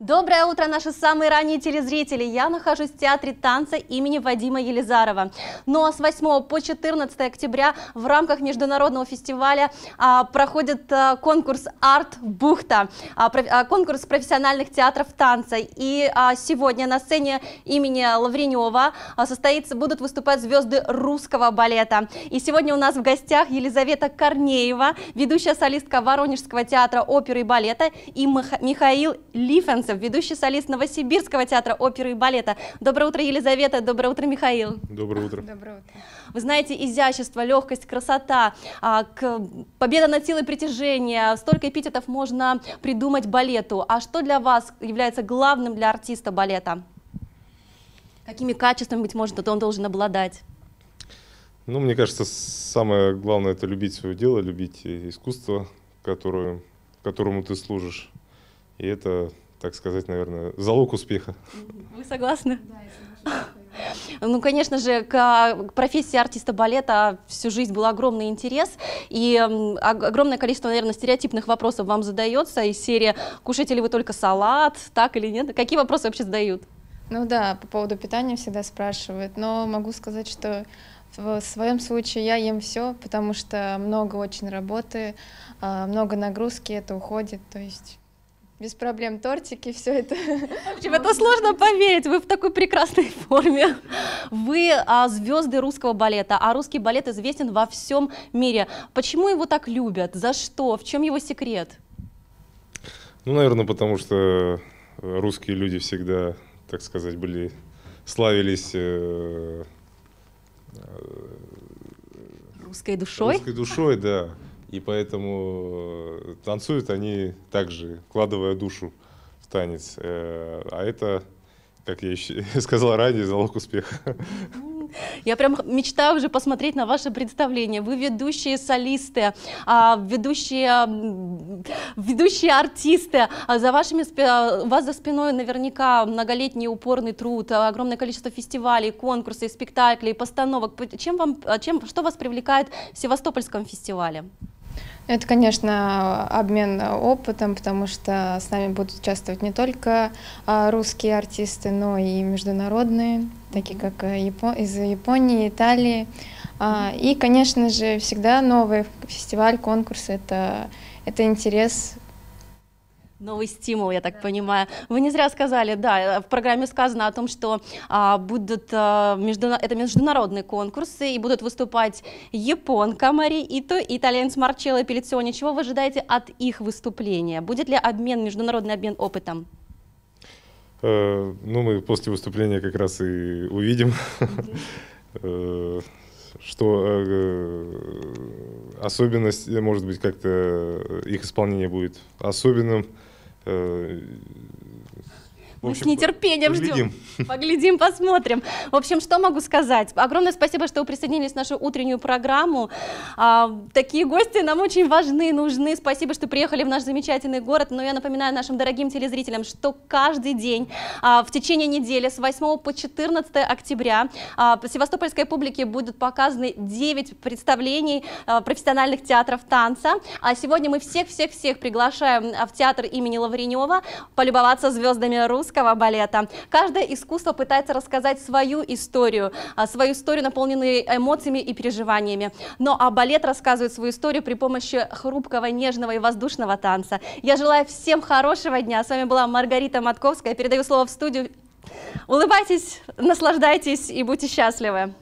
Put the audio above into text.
Доброе утро, наши самые ранние телезрители! Я нахожусь в Театре танца имени Вадима Елизарова. Ну а с 8 по 14 октября в рамках международного фестиваля а, проходит а, конкурс «Арт Бухта», а, про, а, конкурс профессиональных театров танца. И а, сегодня на сцене имени Лавренева а, состоится, будут выступать звезды русского балета. И сегодня у нас в гостях Елизавета Корнеева, ведущая солистка Воронежского театра оперы и балета, и Миха Михаил Лифенс Муромцев, ведущий солист Новосибирского театра оперы и балета. Доброе утро, Елизавета. Доброе утро, Михаил. Доброе утро. Доброе утро. Вы знаете, изящество, легкость, красота, а, победа над силой притяжения. Столько эпитетов можно придумать балету. А что для вас является главным для артиста балета? Какими качествами, быть может, он должен обладать? Ну, мне кажется, самое главное – это любить свое дело, любить э, искусство, которое, которому ты служишь. И это так сказать, наверное, залог успеха. Вы согласны? ну, конечно же, а, к профессии артиста балета всю жизнь был огромный интерес, и огромное количество, наверное, стереотипных вопросов вам задается из серии «Кушаете ли вы только салат? Так или нет?» Какие вопросы вообще задают? Ну да, по поводу питания всегда спрашивают, но могу сказать, что в своем случае я ем все, потому что много очень работы, а, много нагрузки, это уходит, то есть без проблем тортики, все это. Вообще, это сложно поверить, вы в такой прекрасной форме. Вы а, звезды русского балета, а русский балет известен во всем мире. Почему его так любят? За что? В чем его секрет? Ну, наверное, потому что русские люди всегда, так сказать, были, славились э, э, русской душой. Русской душой, да и поэтому э, танцуют они также, вкладывая душу в танец. Э, а это, как я еще сказал ранее, залог успеха. Я прям мечтаю уже посмотреть на ваше представление. Вы ведущие солисты, а, ведущие, ведущие артисты. А за вашими, а, у вас за спиной наверняка многолетний упорный труд, огромное количество фестивалей, конкурсов, спектаклей, постановок. Чем вам, чем, что вас привлекает в Севастопольском фестивале? Это, конечно, обмен опытом, потому что с нами будут участвовать не только а, русские артисты, но и международные, такие как э, из Японии, Италии. А, и, конечно же, всегда новый фестиваль, конкурс — это, это интерес Новый стимул, я так да. понимаю. Вы не зря сказали, да, э, в программе сказано о том, что а, будут а, междуна... это международные конкурсы и будут выступать японка Мари Ито и итальянец Марчелло Пелициони. Чего вы ожидаете от их выступления? Будет ли обмен, международный обмен опытом? Э, ну, мы после выступления как раз и увидим. Э, что особенность, может быть, как-то их исполнение будет особенным. euh, В общем, С нетерпением поглядим. ждем. Поглядим, посмотрим. В общем, что могу сказать? Огромное спасибо, что вы присоединились к нашу утреннюю программу. А, такие гости нам очень важны, нужны. Спасибо, что приехали в наш замечательный город. Но я напоминаю нашим дорогим телезрителям, что каждый день а, в течение недели с 8 по 14 октября а, севастопольской публике будут показаны 9 представлений а, профессиональных театров танца. А сегодня мы всех-всех-всех приглашаем в театр имени Лавренева полюбоваться звездами рус русского балета. Каждое искусство пытается рассказать свою историю, а, свою историю, наполненную эмоциями и переживаниями. Но а балет рассказывает свою историю при помощи хрупкого, нежного и воздушного танца. Я желаю всем хорошего дня. С вами была Маргарита Матковская. передаю слово в студию. Улыбайтесь, наслаждайтесь и будьте счастливы.